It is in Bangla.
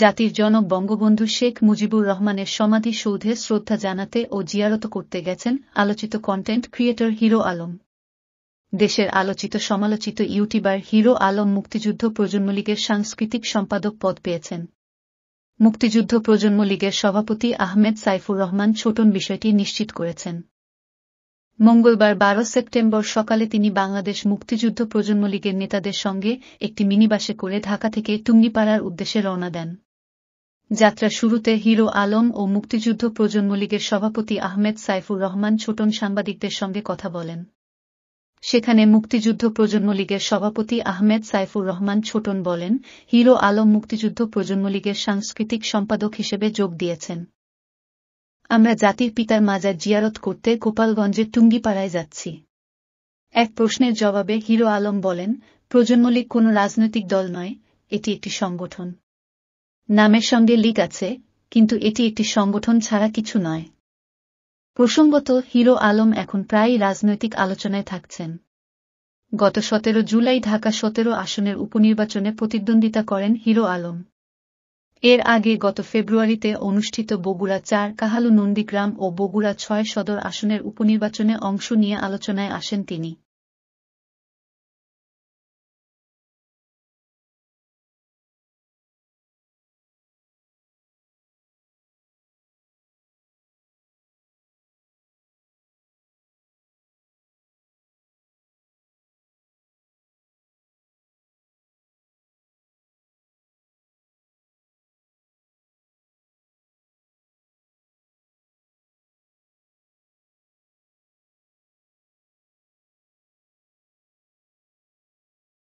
জাতির জনক বঙ্গবন্ধু শেখ মুজিবুর রহমানের সমাধি সৌধে শ্রদ্ধা জানাতে ও জিয়ারত করতে গেছেন আলোচিত কন্টেন্ট ক্রিয়েটর হিরো আলম দেশের আলোচিত সমালোচিত ইউটিউবার হিরো আলম মুক্তিযুদ্ধ প্রজন্ম লীগের সাংস্কৃতিক সম্পাদক পদ পেয়েছেন মুক্তিযুদ্ধ প্রজন্ম লীগের সভাপতি আহমেদ সাইফুর রহমান ছোটন বিষয়টি নিশ্চিত করেছেন মঙ্গলবার বারো সেপ্টেম্বর সকালে তিনি বাংলাদেশ মুক্তিযুদ্ধ প্রজন্ম লীগের নেতাদের সঙ্গে একটি মিনিবাসে করে ঢাকা থেকে টুঙ্গিপাড়ার উদ্দেশ্যে রওনা দেন যাত্রা শুরুতে হিরো আলম ও মুক্তিযুদ্ধ প্রজন্ম লীগের সভাপতি আহমেদ সাইফুর রহমান ছোটন সাংবাদিকদের সঙ্গে কথা বলেন সেখানে মুক্তিযুদ্ধ প্রজন্ম লীগের সভাপতি আহমেদ সাইফুর রহমান ছোটন বলেন হিরো আলম মুক্তিযুদ্ধ প্রজন্ম লীগের সাংস্কৃতিক সম্পাদক হিসেবে যোগ দিয়েছেন আমরা জাতির পিতার মাজার জিয়ারত করতে গোপালগঞ্জের টুঙ্গিপাড়ায় যাচ্ছি এক প্রশ্নের জবাবে হিরো আলম বলেন প্রজন্ম লীগ কোনো রাজনৈতিক দল নয় এটি একটি সংগঠন নামের সঙ্গে লীগ আছে কিন্তু এটি একটি সংগঠন ছাড়া কিছু নয় প্রসঙ্গত হিরো আলম এখন প্রায় রাজনৈতিক আলোচনায় থাকছেন গত সতেরো জুলাই ঢাকা সতেরো আসনের উপনির্বাচনে প্রতিদ্বন্দ্বিতা করেন হিরো আলম এর আগে গত ফেব্রুয়ারিতে অনুষ্ঠিত বগুড়া চার কাহালু নন্দীগ্রাম ও বগুড়া ছয় সদর আসনের উপনির্বাচনে অংশ নিয়ে আলোচনায় আসেন তিনি